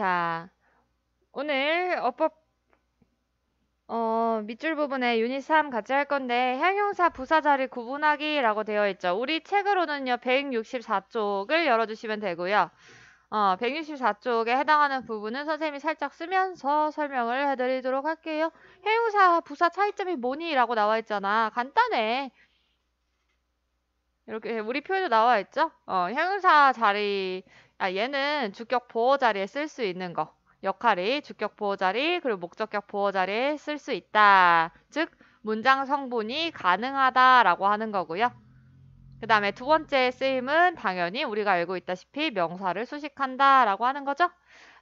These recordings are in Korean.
자, 오늘 어법 어, 밑줄 부분에 유닛 3 같이 할 건데 형용사 부사자리 구분하기라고 되어 있죠. 우리 책으로는요. 164쪽을 열어주시면 되고요. 어, 164쪽에 해당하는 부분은 선생님이 살짝 쓰면서 설명을 해드리도록 할게요. 형용사 부사 차이점이 뭐니? 라고 나와 있잖아. 간단해. 이렇게 우리 표에도 나와 있죠? 어, 형용사 자리 아, 얘는 주격 보호 자리에 쓸 수 있는 거. 역할이 주격 보호 자리 그리고 목적격 보호 자리에 쓸 수 있다. 즉 문장 성분이 가능하다라고 하는 거고요. 그 다음에 두 번째 쓰임은 당연히 우리가 알고 있다시피 명사를 수식한다라고 하는 거죠.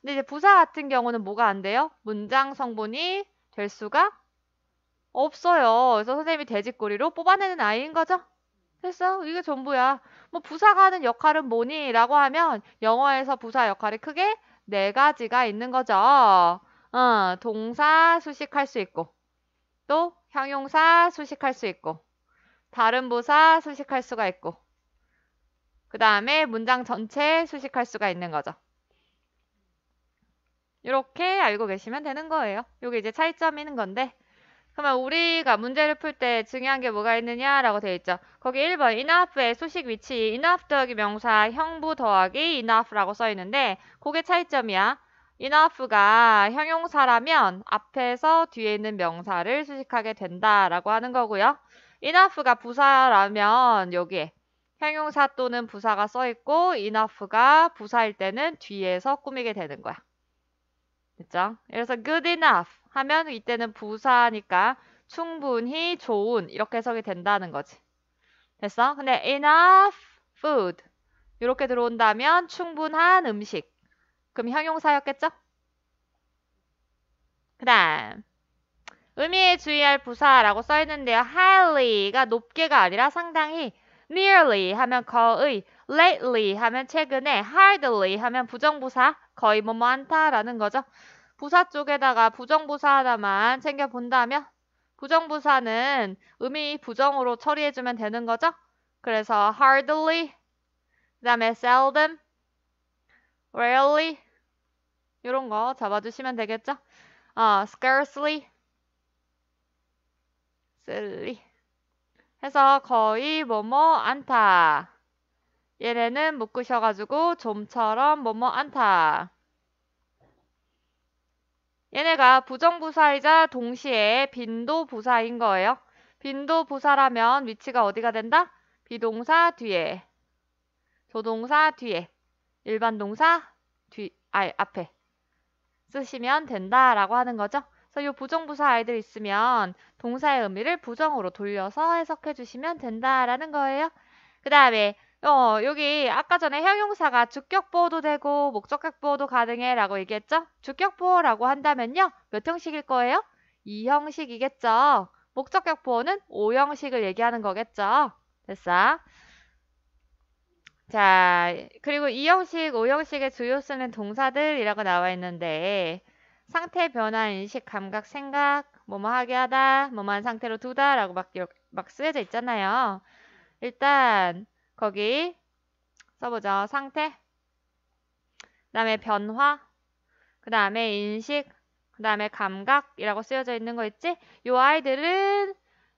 근데 이제 부사 같은 경우는 뭐가 안 돼요? 문장 성분이 될 수가 없어요. 그래서 선생님이 돼지꼬리로 뽑아내는 아이인 거죠. 됐어. 이게 전부야. 뭐 부사가 하는 역할은 뭐니? 라고 하면 영어에서 부사 역할이 크게 네 가지가 있는 거죠. 어, 동사 수식할 수 있고 또 형용사 수식할 수 있고 다른 부사 수식할 수가 있고 그 다음에 문장 전체 수식할 수가 있는 거죠. 이렇게 알고 계시면 되는 거예요. 이게 이제 차이점이 있는 건데 그러면 우리가 문제를 풀 때 중요한 게 뭐가 있느냐라고 되어 있죠. 거기 1번 enough의 수식 위치 enough 더하기 명사 형부 더하기 enough라고 써 있는데 그게 차이점이야. enough가 형용사라면 앞에서 뒤에 있는 명사를 수식하게 된다라고 하는 거고요. enough가 부사라면 여기에 형용사 또는 부사가 써 있고 enough가 부사일 때는 뒤에서 꾸미게 되는 거야. 됐죠? 그래서 good enough 하면 이때는 부사니까 충분히 좋은 이렇게 해석이 된다는 거지. 됐어? 근데 enough food 이렇게 들어온다면 충분한 음식. 그럼 형용사였겠죠? 그 다음 의미에 주의할 부사라고 써있는데요. highly가 높게가 아니라 상당히 nearly 하면 거의 lately 하면 최근에 hardly 하면 부정부사 거의 뭐뭐 한다라는 거죠. 부사 쪽에다가 부정부사 하나만 챙겨본다면 부정부사는 의미 부정으로 처리해주면 되는 거죠. 그래서 hardly, 그 다음에 seldom, rarely 이런 거 잡아주시면 되겠죠. 어, scarcely, silly 해서 거의 뭐뭐 않다. 얘네는 묶으셔가지고 좀처럼 뭐뭐 않다. 얘네가 부정부사이자 동시에 빈도부사인 거예요. 빈도부사라면 위치가 어디가 된다? 비동사 뒤에, 조동사 뒤에, 일반 동사 뒤, 아, 앞에 쓰시면 된다라고 하는 거죠. 그래서 이 부정부사 아이들 있으면 동사의 의미를 부정으로 돌려서 해석해 주시면 된다라는 거예요. 그 다음에 어, 여기 아까 전에 형용사가 주격보호도 되고 목적격보호도 가능해 라고 얘기했죠? 주격보호라고 한다면요. 몇 형식일 거예요? 2형식이겠죠. 목적격보호는 5형식을 얘기하는 거겠죠. 됐어. 자, 그리고 2형식, 5형식의 주요 쓰는 동사들이라고 나와 있는데 상태 변화, 인식, 감각, 생각, 뭐뭐 하게 하다, 뭐뭐한 상태로 두다 라고 막, 막 쓰여져 있잖아요. 일단 거기 써보죠. 상태, 그 다음에 변화, 그 다음에 인식, 그 다음에 감각이라고 쓰여져 있는 거 있지? 요 아이들은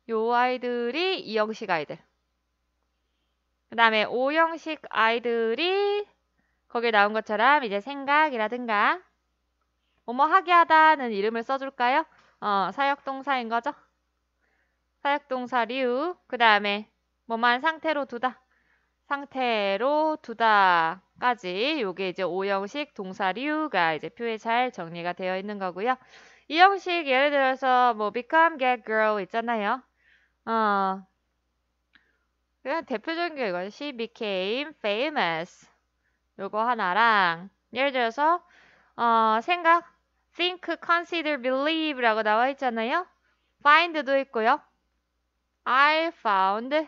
요 아이들이 이형식 아이들. 그 다음에 오형식 아이들이 거기에 나온 것처럼 이제 생각이라든가 뭐뭐 하게 뭐 하다는 이름을 써줄까요? 어, 사역동사인 거죠? 사역동사 류, 그 다음에 뭐만 상태로 두다. 상태로 두다까지 요게 이제 오형식 동사류가 이제 표에 잘 정리가 되어 있는 거고요. 이 형식 예를 들어서 뭐 become, get, grow 있잖아요. 어, 그냥 대표적인 게 이거죠. She became famous. 요거 하나랑 예를 들어서 어, 생각, think, consider, believe라고 나와 있잖아요. find도 있고요. I found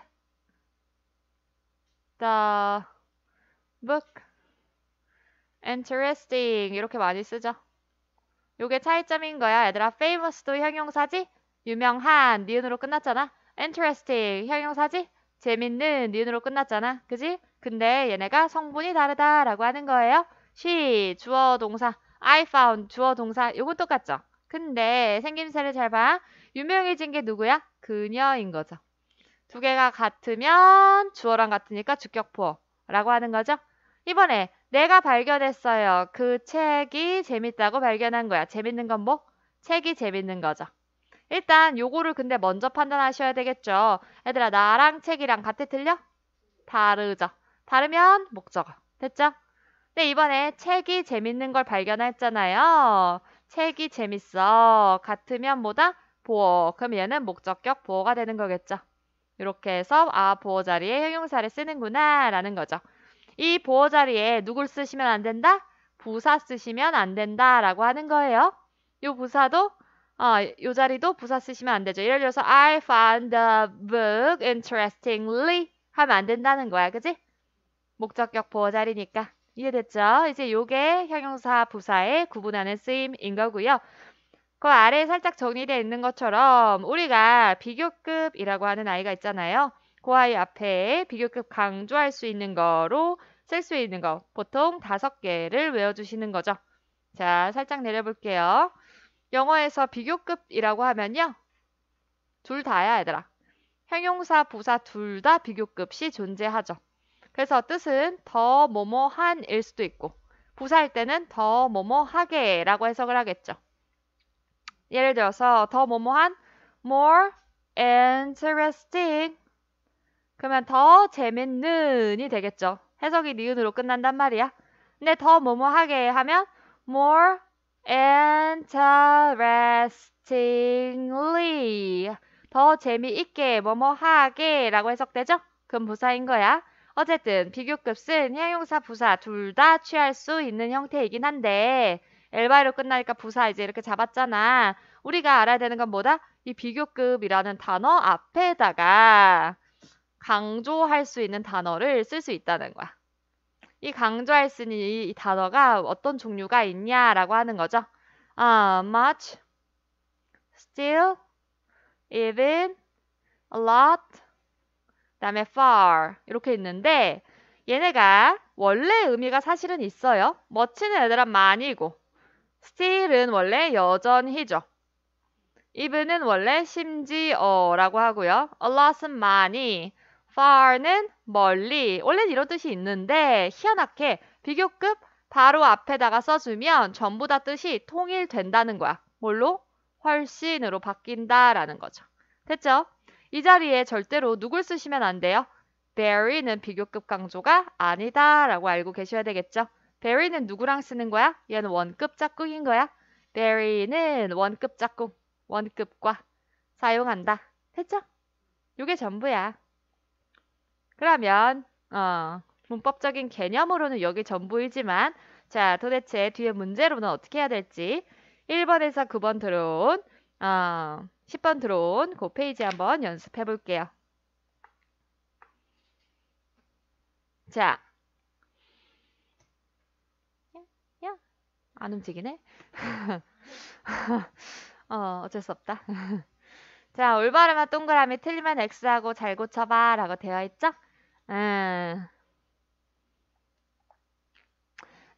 the book. Interesting. 이렇게 많이 쓰죠. 요게 차이점인 거야. 얘들아, famous도 형용사지? 유명한, 니은으로 끝났잖아. interesting, 형용사지? 재밌는, 니은으로 끝났잖아. 그지? 근데 얘네가 성분이 다르다라고 하는 거예요. she, 주어 동사. I found, 주어 동사. 요건 똑같죠? 근데 생김새를 잘 봐. 유명해진 게 누구야? 그녀인 거죠. 두 개가 같으면 주어랑 같으니까 주격포라고 하는 거죠. 이번에 내가 발견했어요. 그 책이 재밌다고 발견한 거야. 재밌는 건 뭐? 책이 재밌는 거죠. 일단 요거를 근데 먼저 판단하셔야 되겠죠. 얘들아 나랑 책이랑 같아 틀려? 다르죠. 다르면 목적어. 됐죠? 근데 이번에 책이 재밌는 걸 발견했잖아요. 책이 재밌어. 같으면 뭐다? 보어. 그럼 얘는 목적격 보어가 되는 거겠죠. 이렇게 해서 아보호 자리에 형용사를 쓰는구나 라는 거죠. 이보호 자리에 누굴 쓰시면 안 된다? 부사 쓰시면 안 된다 라고 하는 거예요. 이 부사도 어, 이 자리도 부사 쓰시면 안 되죠. 예를 들어서 I found the book interestingly 하면 안 된다는 거야. 그지? 목적격 보호 자리니까. 이해됐죠? 이제 요게 형용사 부사의 구분하는 쓰임인 거고요. 그 아래에 살짝 정리되어 있는 것처럼 우리가 비교급이라고 하는 아이가 있잖아요. 그 아이 앞에 비교급 강조할 수 있는 거로 쓸 수 있는 거 보통 다섯 개를 외워주시는 거죠. 자, 살짝 내려볼게요. 영어에서 비교급이라고 하면요. 둘 다야 얘들아. 형용사, 부사 둘 다 비교급시 존재하죠. 그래서 뜻은 더 뭐뭐한일 수도 있고 부사일 때는 더 뭐뭐하게라고 해석을 하겠죠. 예를 들어서 더 뭐뭐한 more interesting 그러면 더 재밌는이 되겠죠. 해석이 니은으로 끝난단 말이야. 근데 더 뭐뭐하게 하면 more interestingly 더 재미있게 뭐뭐하게 라고 해석되죠? 그럼 부사인 거야. 어쨌든 비교급은 형용사 부사 둘 다 취할 수 있는 형태이긴 한데 엘바이로 끝나니까 부사 이제 이렇게 잡았잖아. 우리가 알아야 되는 건 뭐다? 이 비교급이라는 단어 앞에다가 강조할 수 있는 단어를 쓸 수 있다는 거야. 이 강조할 수 있는 이, 단어가 어떤 종류가 있냐라고 하는 거죠. Uh, much, still, even, a lot, 그 다음에 far 이렇게 있는데 얘네가 원래 의미가 사실은 있어요. 멋지는 애들은 많이고 still은 원래 여전히죠. even은 원래 심지어라고 하고요. a lot은 많이, far는 멀리. 원래는 이런 뜻이 있는데 희한하게 비교급 바로 앞에다가 써주면 전부 다 뜻이 통일된다는 거야. 뭘로? 훨씬으로 바뀐다라는 거죠. 됐죠? 이 자리에 절대로 누굴 쓰시면 안 돼요. very는 비교급 강조가 아니다라고 알고 계셔야 되겠죠. 베리는 누구랑 쓰는 거야? 얘는 원급 짝꿍인 거야? 베리는 원급 짝꿍, 원급과 사용한다. 됐죠? 요게 전부야. 그러면 어, 문법적인 개념으로는 여기 전부이지만 자 도대체 뒤에 문제로는 어떻게 해야 될지 1번에서 9번 들어온 어, 10번 들어온 그 페이지 한번 연습해 볼게요. 자, 안 움직이네? 어, 어쩔 수 없다. 자, 올바르면 동그라미, 틀리면 X하고 잘 고쳐봐 라고 되어 있죠? 음.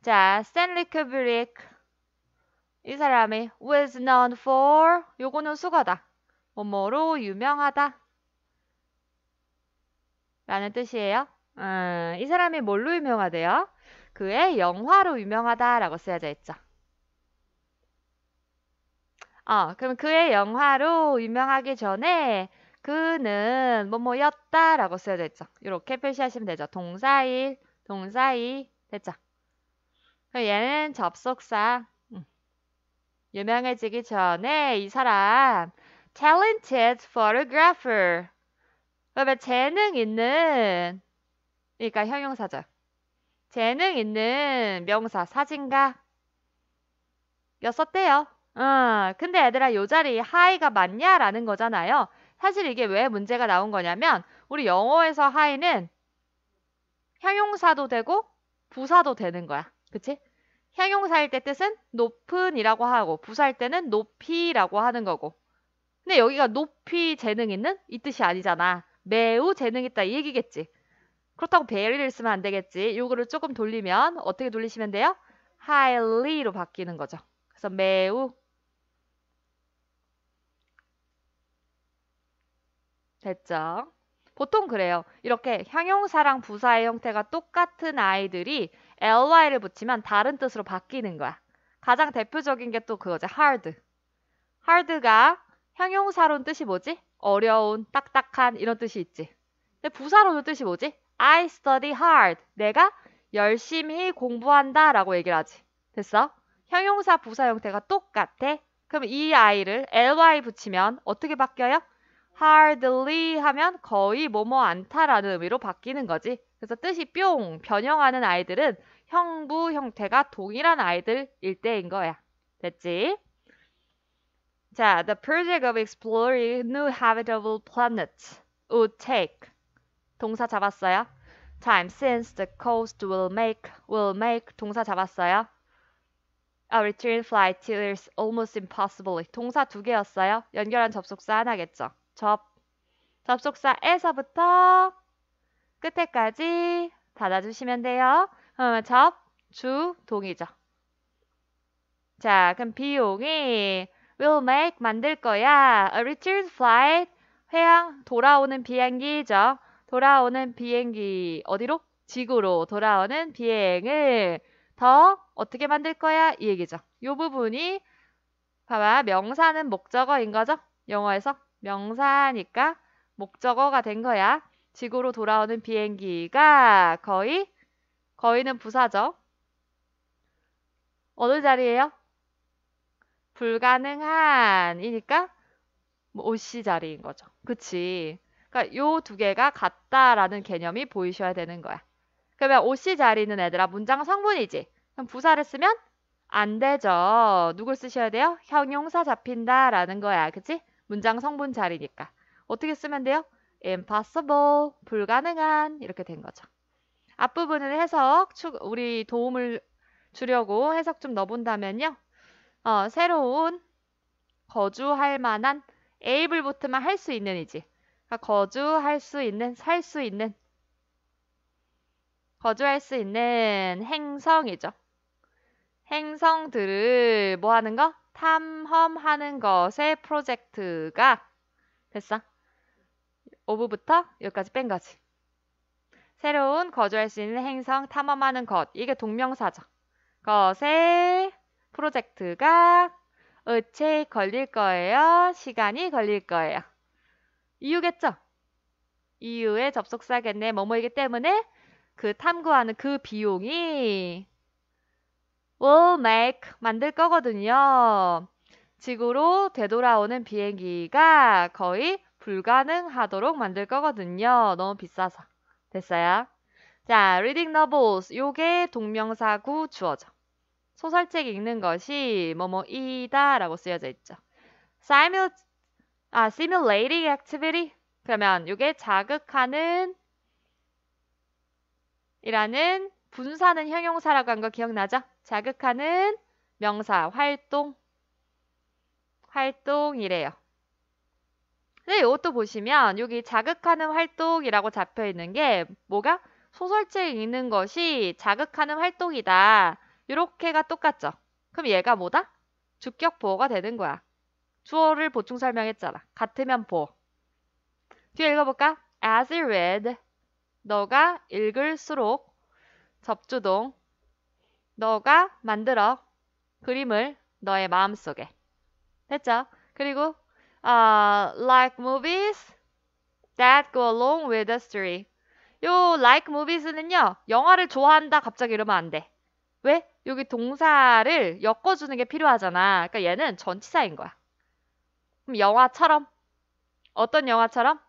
자, 스탠리 큐브릭. 이 사람이 was known for 요거는 수거다. 뭐뭐로 유명하다. 라는 뜻이에요. 음, 이 사람이 뭘로 유명하대요? 그의 영화로 유명하다라고 쓰여져 있죠. 어, 그럼 그의 영화로 유명하기 전에 그는 뭐뭐였다라고 쓰여져 있죠. 이렇게 표시하시면 되죠. 동사일, 동사이 됐죠. 그럼 얘는 접속사. 음. 유명해지기 전에 이 사람 talented photographer. 그러면 재능 있는 그러니까 형용사죠. 재능 있는 명사 사진가 였었대요. 어, 근데 얘들아 요 자리 하이가 맞냐라는 거잖아요. 사실 이게 왜 문제가 나온 거냐면 우리 영어에서 하이는 형용사도 되고 부사도 되는 거야. 그치? 형용사일때 뜻은 높은이라고 하고 부사일 때는 높이라고 하는 거고 근데 여기가 높이 재능 있는 이 뜻이 아니잖아. 매우 재능 있다 이 얘기겠지. 그렇다고 베리를 쓰면 안 되겠지. 요거를 조금 돌리면 어떻게 돌리시면 돼요? highly로 바뀌는 거죠. 그래서 매우 됐죠? 보통 그래요. 이렇게 형용사랑 부사의 형태가 똑같은 아이들이 ly를 붙이면 다른 뜻으로 바뀌는 거야. 가장 대표적인 게 또 그거죠. hard. hard가 형용사론 뜻이 뭐지? 어려운, 딱딱한 이런 뜻이 있지. 근데 부사로는 뜻이 뭐지? I study hard. 내가 열심히 공부한다 라고 얘기를 하지. 됐어? 형용사 부사 형태가 똑같아. 그럼 이아이를 ly 붙이면 어떻게 바뀌어요? hardly 하면 거의 뭐뭐 않다라는 의미로 바뀌는 거지. 그래서 뜻이 뿅 변형하는 아이들은 형부 형태가 동일한 아이들일 때인 거야. 됐지? 자, the project of exploring new habitable planets would take 동사 잡았어요? Time since the coast will make, will make 동사 잡았어요? A return flight is almost impossible. 동사 두 개였어요. 연결한 접속사 하나겠죠. 접. 접속사에서부터 끝에까지 닫아주시면 돼요. 그러면 접, 주, 동이죠. 자, 그럼 비용이 will make 만들 거야. A return flight 회항 돌아오는 비행기죠. 돌아오는 비행기 어디로? 지구로 돌아오는 비행을 더 어떻게 만들 거야? 이 얘기죠. 이 부분이 봐봐 명사는 목적어인 거죠. 영어에서 명사니까 목적어가 된 거야. 지구로 돌아오는 비행기가 거의 거의는 부사죠. 어느 자리예요? 불가능한이니까 뭐 OC 자리인 거죠. 그치? 그러니까 요두 개가 같다라는 개념이 보이셔야 되는 거야. 그러면 OC 자리는 애들아 문장 성분이지. 그럼 부사를 쓰면 안 되죠. 누굴 쓰셔야 돼요? 형용사 잡힌다라는 거야. 그치? 문장 성분 자리니까. 어떻게 쓰면 돼요? impossible, 불가능한 이렇게 된 거죠. 앞부분은 해석, 우리 도움을 주려고 해석 좀 넣어본다면요. 어, 새로운 거주할 만한 able부터만 할 수 있는 이지. 그러니까 거주할 수 있는, 살 수 있는, 거주할 수 있는 행성이죠. 행성들을 뭐 하는 거? 탐험하는 것의 프로젝트가 됐어. 5부부터 여기까지 뺀 거지. 새로운 거주할 수 있는 행성 탐험하는 것. 이게 동명사죠. 것의 프로젝트가 어체 걸릴 거예요? 시간이 걸릴 거예요? 이유겠죠? 이유의 접속사겠네 뭐뭐이기 때문에 그 탐구하는 그 비용이 will make 만들 거거든요. 지구로 되돌아오는 비행기가 거의 불가능하도록 만들 거거든요. 너무 비싸서. 됐어요? 자, reading novels. 요게 동명사구 주어져 소설책 읽는 것이 뭐뭐이다 라고 쓰여져 있죠. simul, 아, simulating activity? 그러면 이게 자극하는 이라는 분사는 형용사라고 한 거 기억나죠? 자극하는 명사, 활동, 활동이래요. 근데 네, 이것도 보시면 여기 자극하는 활동이라고 잡혀있는 게 뭐가? 소설책 읽는 것이 자극하는 활동이다. 이렇게가 똑같죠? 그럼 얘가 뭐다? 주격보호가 되는 거야. 주어를 보충 설명했잖아. 같으면 보. 뒤에 읽어볼까? As you read, 너가 읽을수록 접주동, 너가 만들어 그림을 너의 마음속에. 됐죠? 그리고 uh, like movies that go along with the story. 요 like movies는요. 영화를 좋아한다 갑자기 이러면 안 돼. 왜? 여기 동사를 엮어주는 게 필요하잖아. 그러니까 얘는 전치사인 거야. 그럼 영화처럼 어떤 영화처럼?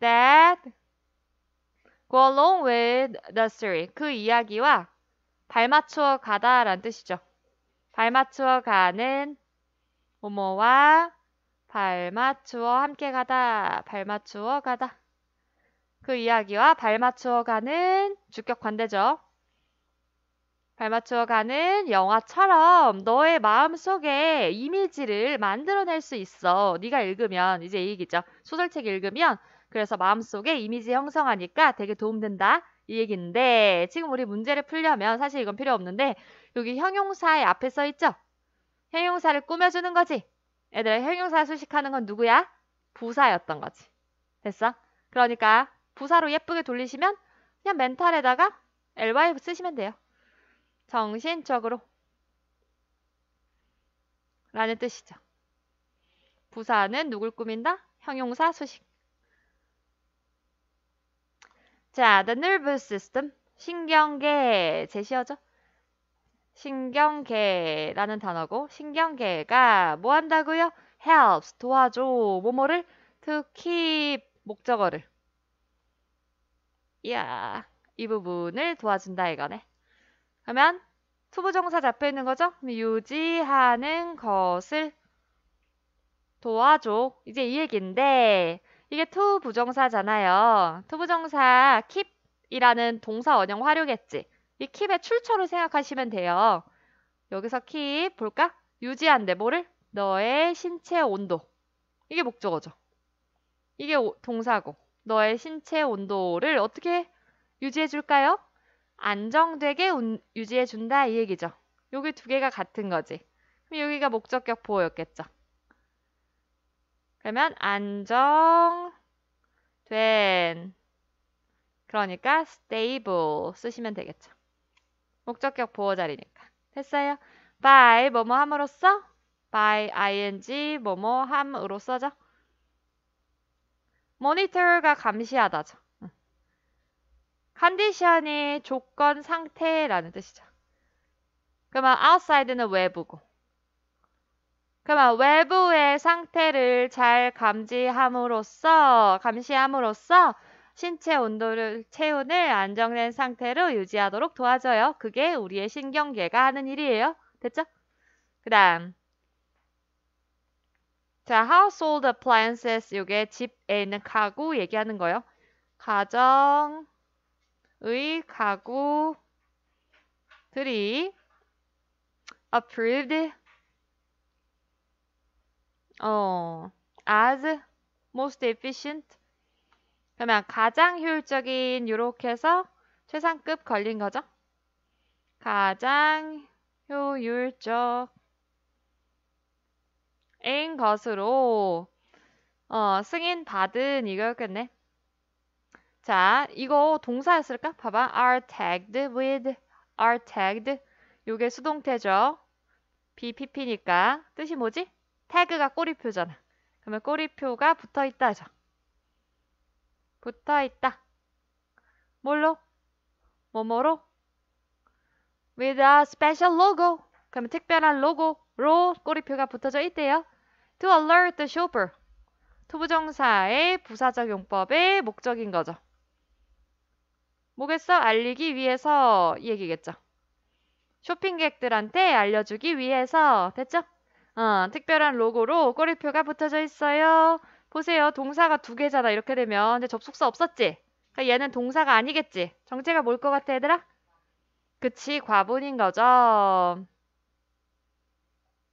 That go along with the story. 그 이야기와 발맞추어 가다 란 뜻이죠. 발맞추어 가는 뭐모와 발맞추어 함께 가다. 발맞추어 가다. 그 이야기와 발맞추어 가는 주격 관대죠. 발맞추어 가는 영화처럼 너의 마음속에 이미지를 만들어낼 수 있어. 네가 읽으면 이제 이 얘기죠. 소설책 읽으면 그래서 마음속에 이미지 형성하니까 되게 도움된다. 이 얘기인데 지금 우리 문제를 풀려면 사실 이건 필요 없는데 여기 형용사의 앞에 써 있죠? 형용사를 꾸며주는 거지. 애들아 형용사 수식하는 건 누구야? 부사였던 거지. 됐어? 그러니까 부사로 예쁘게 돌리시면 그냥 멘탈에다가 ly 쓰시면 돼요. 정신적으로 라는 뜻이죠. 부사는 누굴 꾸민다? 형용사 수식. 자, the nervous system, 신경계, 제시어죠? 신경계라는 단어고 신경계가 뭐 한다고요? helps, 도와줘, 뭐뭐를 특히 목적어를 이야, 이 부분을 도와준다 이거네. 그러면 투부정사 잡혀 있는 거죠? 유지하는 것을 도와줘. 이제 이 얘기인데 이게 투 부정사잖아요. 투 부정사 keep이라는 동사 원형 활용했지. 이 keep의 출처를 생각하시면 돼요. 여기서 keep 볼까? 유지한데 뭐를? 너의 신체 온도. 이게 목적어죠. 이게 동사고. 너의 신체 온도를 어떻게 유지해 줄까요? 안정되게 유지해 준다 이 얘기죠. 여기 두 개가 같은 거지. 그럼 여기가 목적격 보호였겠죠. 그러면 안정된 그러니까 stable 쓰시면 되겠죠. 목적격 보호 자리니까. 됐어요? by 뭐뭐 함으로써 by ing 뭐뭐 함으로써죠. monitor가 감시하다죠. 컨디션이 조건 상태라는 뜻이죠. 그러면 outside는 외부고. 그러면 외부의 상태를 잘 감지함으로써 감시함으로써 신체 온도를 체온을 안정된 상태로 유지하도록 도와줘요. 그게 우리의 신경계가 하는 일이에요. 됐죠? 그다음 자, household appliances 이게 집에 있는 가구 얘기하는 거예요. 가정 의 가구들이 approved 어, as most efficient 그러면 가장 효율적인 요렇게 해서 최상급 걸린 거죠. 가장 효율적인 것으로 어, 승인 받은 이거였겠네. 자, 이거 동사였을까? 봐봐. are tagged with, are tagged. 요게 수동태죠. BPP니까 뜻이 뭐지? 태그가 꼬리표잖아. 그러면 꼬리표가 붙어있다죠. 붙어있다. 뭘로? 뭐뭐로? With a special logo. 그러면 특별한 로고로 꼬리표가 붙어져 있대요. To alert the shopper. 투부정사의 부사적 용법의 목적인 거죠. 뭐겠어? 알리기 위해서 이 얘기겠죠. 쇼핑객들한테 알려주기 위해서 됐죠? 어, 특별한 로고로 꼬리표가 붙어져 있어요. 보세요. 동사가 두 개잖아. 이렇게 되면 이제 접속사 없었지? 그러니까 얘는 동사가 아니겠지? 정체가 뭘 것 같아 얘들아? 그치 과분인 거죠.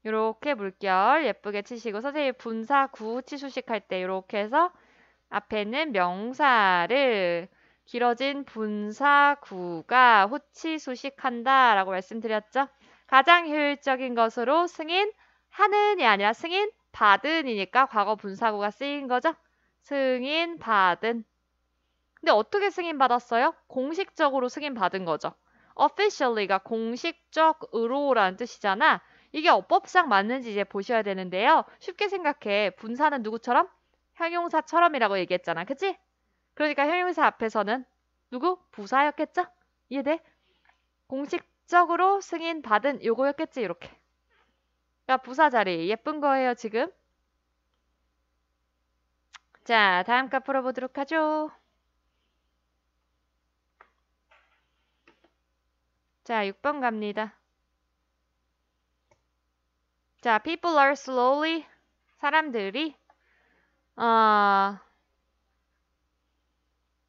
이렇게 물결 예쁘게 치시고 선생님 분사 구치수식 할때 이렇게 해서 앞에는 명사를 길어진 분사구가 호치수식한다 라고 말씀드렸죠. 가장 효율적인 것으로 승인 하는이 아니라 승인 받은이니까 과거 분사구가 쓰인 거죠. 승인 받은. 근데 어떻게 승인 받았어요? 공식적으로 승인 받은 거죠. officially가 공식적으로라는 뜻이잖아. 이게 어법상 맞는지 이제 보셔야 되는데요. 쉽게 생각해. 분사는 누구처럼? 형용사처럼이라고 얘기했잖아. 그치? 그러니까 형용사 앞에서는 누구? 부사였겠죠? 이해돼? 공식적으로 승인받은 요거였겠지 이렇게. 그러니까 부사 자리 예쁜 거예요 지금. 자 다음 값 풀어보도록 하죠. 자 6번 갑니다. 자 people are slowly 사람들이 어...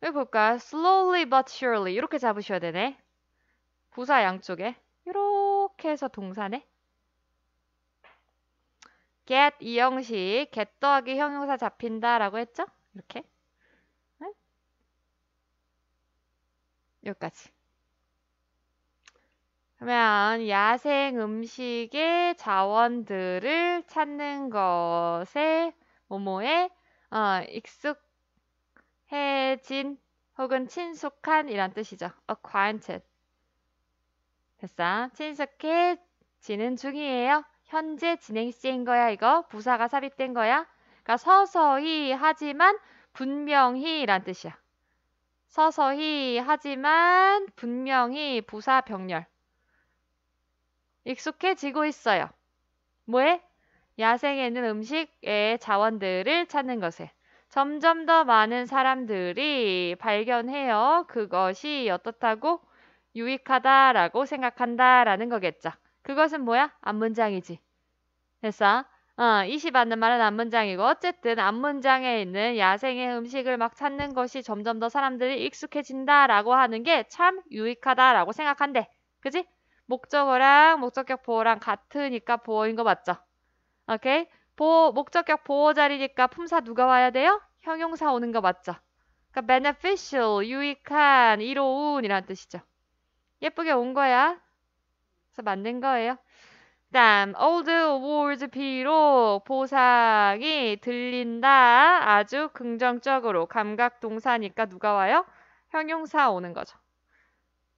여기 볼까요? slowly but surely 이렇게 잡으셔야 되네. 부사 양쪽에 이렇게 해서 동사네. get 이 형식 get 더하기 형용사 잡힌다 라고 했죠? 이렇게 여기까지 그러면 야생 음식의 자원들을 찾는 것에 뭐뭐에 어, 익숙 해진 혹은 친숙한 이란 뜻이죠. acquainted. 됐어. 친숙해지는 중이에요. 현재 진행 시인 거야 이거. 부사가 삽입된 거야. 그러니까 서서히 하지만 분명히 이란 뜻이야. 서서히 하지만 분명히 부사 병렬. 익숙해지고 있어요. 뭐에? 야생에 있는 음식의 자원들을 찾는 것에. 점점 더 많은 사람들이 발견해요. 그것이 어떻다고? 유익하다라고 생각한다라는 거겠죠. 그것은 뭐야? 앞문장이지. 됐어? 어, 이시받는 말은 앞문장이고 어쨌든 앞문장에 있는 야생의 음식을 막 찾는 것이 점점 더 사람들이 익숙해진다라고 하는 게 참 유익하다라고 생각한대. 그지? 목적어랑 목적격 보어랑 같으니까 보어인 거 맞죠? 오케이? 보호, 목적격 보호 자리니까 품사 누가 와야 돼요? 형용사 오는 거 맞죠? 그러니까 beneficial, 유익한, 이로운이라는 뜻이죠. 예쁘게 온 거야. 그래서 만든 거예요. 다음, old awards 비록 보상이 들린다. 아주 긍정적으로 감각 동사니까 누가 와요? 형용사 오는 거죠.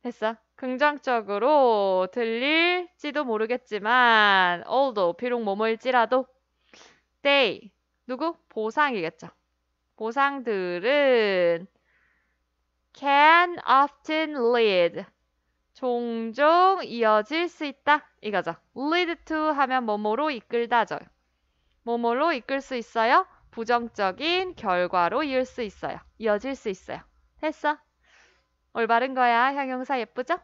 됐어. 긍정적으로 들릴지도 모르겠지만 although 비록 뭐뭐일지라도 they 누구? 보상이겠죠. 보상들은 can often lead 종종 이어질 수 있다 이거죠. lead to 하면 뭐뭐로 이끌다죠. 뭐뭐로 이끌 수 있어요? 부정적인 결과로 이을 수 있어요. 이어질 수 있어요. 했어 올바른 거야. 형용사 예쁘죠?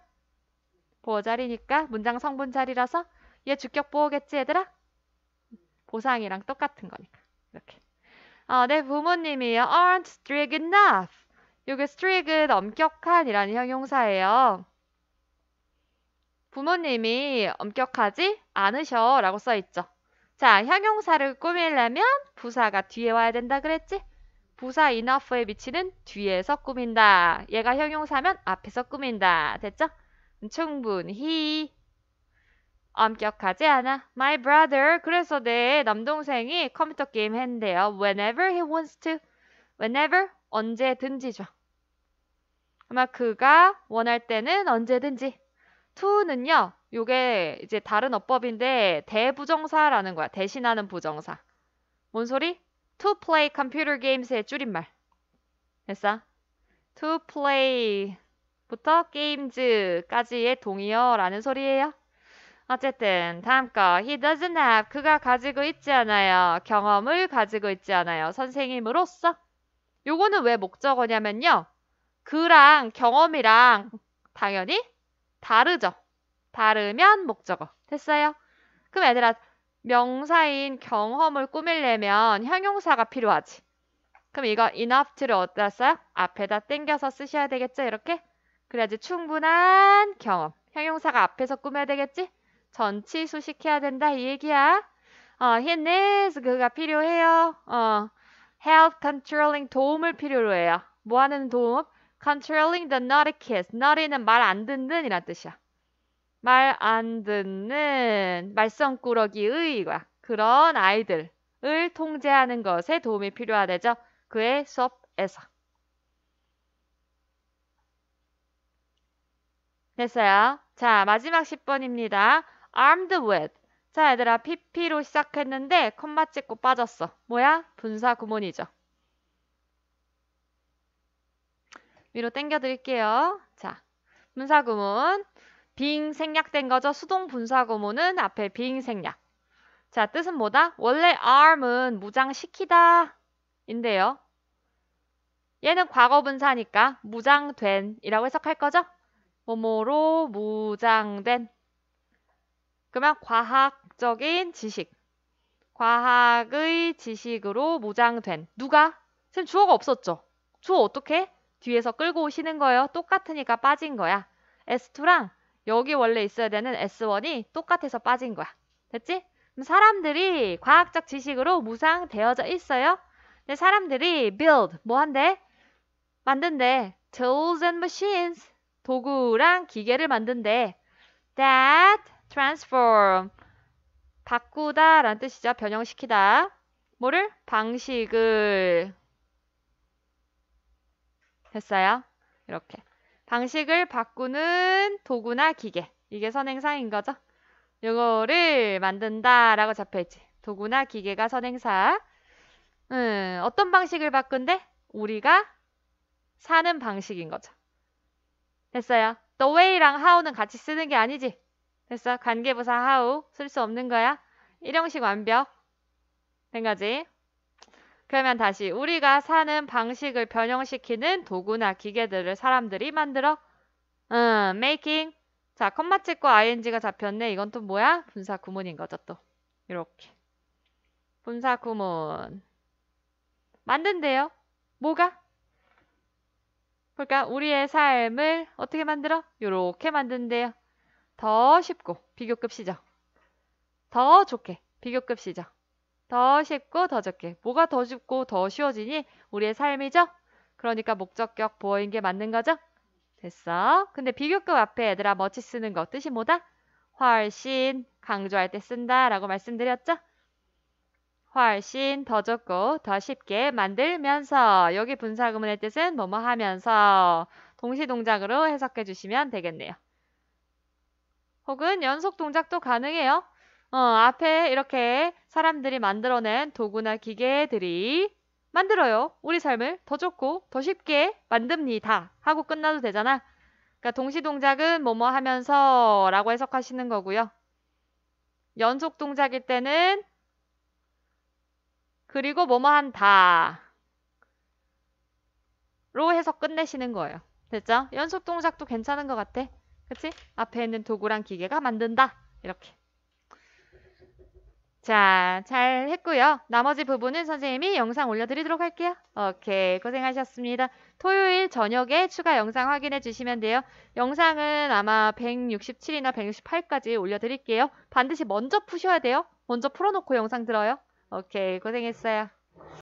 보호자리니까 문장 성분자리라서 얘 주격 보호겠지 얘들아? 보상이랑 똑같은 거니까. 이렇게. 어, 내 네, 부모님이요. aren't strict enough. 요게 strict은 엄격한이라는 형용사예요. 부모님이 엄격하지 않으셔 라고 써있죠. 자, 형용사를 꾸밀려면 부사가 뒤에 와야 된다 그랬지? 부사 enough의 위치는 뒤에서 꾸민다. 얘가 형용사면 앞에서 꾸민다. 됐죠? 충분히 엄격하지 않아. My brother. 그래서 내 남동생이 컴퓨터 게임 했는데요. Whenever he wants to. Whenever. 언제든지죠. 아마 그가 원할 때는 언제든지. to는요. 요게 이제 다른 어법인데 대부정사라는 거야. 대신하는 부정사. 뭔 소리? To play computer games의 줄임말. 됐어? To play부터 games까지의 동의어라는 소리예요. 어쨌든 다음 거 he doesn't have 그가 가지고 있지 않아요. 경험을 가지고 있지 않아요. 선생님으로서 요거는 왜 목적어냐면요. 그랑 경험이랑 당연히 다르죠. 다르면 목적어. 됐어요? 그럼 얘들아 명사인 경험을 꾸밀려면 형용사가 필요하지. 그럼 이거 enough to를 어디다 써요? 앞에다 땡겨서 쓰셔야 되겠죠? 이렇게? 그래야지 충분한 경험. 형용사가 앞에서 꾸며야 되겠지? 전치 수식해야 된다 이 얘기야. 어, he needs 그가 필요해요. 어, help controlling 도움을 필요로 해요. 뭐 하는 도움? controlling the naughty kids. naughty는 말 안 듣는 이란 뜻이야. 말 안 듣는 말썽꾸러기의 이거야. 그런 아이들을 통제하는 것에 도움이 필요하대죠. 그의 수업에서. 됐어요. 자, 마지막 10번입니다. armed with. 자, 얘들아, pp로 시작했는데 콤마 찍고 빠졌어. 뭐야? 분사 구문이죠. 위로 땡겨드릴게요 자, 분사 구문. 빙 생략된 거죠. 수동 분사 구문은 앞에 빙 생략. 자, 뜻은 뭐다? 원래 arm은 무장시키다 인데요. 얘는 과거 분사니까 무장된이라고 해석할 거죠? 뭐뭐로 무장된 그러면 과학적인 지식. 과학의 지식으로 무장된 누가? 선생님 주어가 없었죠? 주어 어떻게? 뒤에서 끌고 오시는 거예요. 똑같으니까 빠진 거야. S2랑 여기 원래 있어야 되는 S1이 똑같아서 빠진 거야. 됐지? 그럼 사람들이 과학적 지식으로 무상되어져 있어요. 근데 사람들이 build 뭐 한대? 만든대. tools and machines 도구랑 기계를 만든대. that transform 바꾸다 라는 뜻이죠. 변형시키다. 뭐를? 방식을 했어요 이렇게. 방식을 바꾸는 도구나 기계. 이게 선행사인 거죠. 요거를 만든다 라고 잡혀있지. 도구나 기계가 선행사. 음, 어떤 방식을 바꾼데? 우리가 사는 방식인 거죠. 됐어요. The way랑 how는 같이 쓰는 게 아니지. 됐어. 관계부사 how 쓸 수 없는 거야. 일형식 완벽. 된 거지. 그러면 다시 우리가 사는 방식을 변형시키는 도구나 기계들을 사람들이 만들어. 음, making. 자, 콤마 찍고 ing가 잡혔네. 이건 또 뭐야? 분사 구문인 거죠, 또. 이렇게. 분사 구문. 만든대요. 뭐가? 그러니까 우리의 삶을 어떻게 만들어? 이렇게 만든대요. 더 쉽고 비교급 시죠더 좋게 비교급 시죠더 쉽고 더좋게 뭐가 더 쉽고 더 쉬워지니? 우리의 삶이죠? 그러니까 목적격 보어인 게 맞는 거죠? 됐어. 근데 비교급 앞에 얘들아 멋지 쓰는 거 뜻이 뭐다? 훨씬 강조할 때 쓴다 라고 말씀드렸죠? 훨씬 더좋고더 쉽게 만들면서 여기 분사구문의 뜻은 뭐뭐 하면서 동시동작으로 해석해 주시면 되겠네요. 혹은 연속 동작도 가능해요. 어, 앞에 이렇게 사람들이 만들어낸 도구나 기계들이 만들어요. 우리 삶을 더 좋고 더 쉽게 만듭니다. 하고 끝나도 되잖아. 그러니까 동시 동작은 뭐뭐 하면서 라고 해석하시는 거고요. 연속 동작일 때는 그리고 뭐뭐 한다. 로 해서 끝내시는 거예요. 됐죠? 연속 동작도 괜찮은 것 같아. 그치? 앞에 있는 도구랑 기계가 만든다. 이렇게. 자, 잘 했고요. 나머지 부분은 선생님이 영상 올려드리도록 할게요. 오케이, 고생하셨습니다. 토요일 저녁에 추가 영상 확인해 주시면 돼요. 영상은 아마 167이나 168까지 올려드릴게요. 반드시 먼저 푸셔야 돼요. 먼저 풀어놓고 영상 들어요. 오케이, 고생했어요.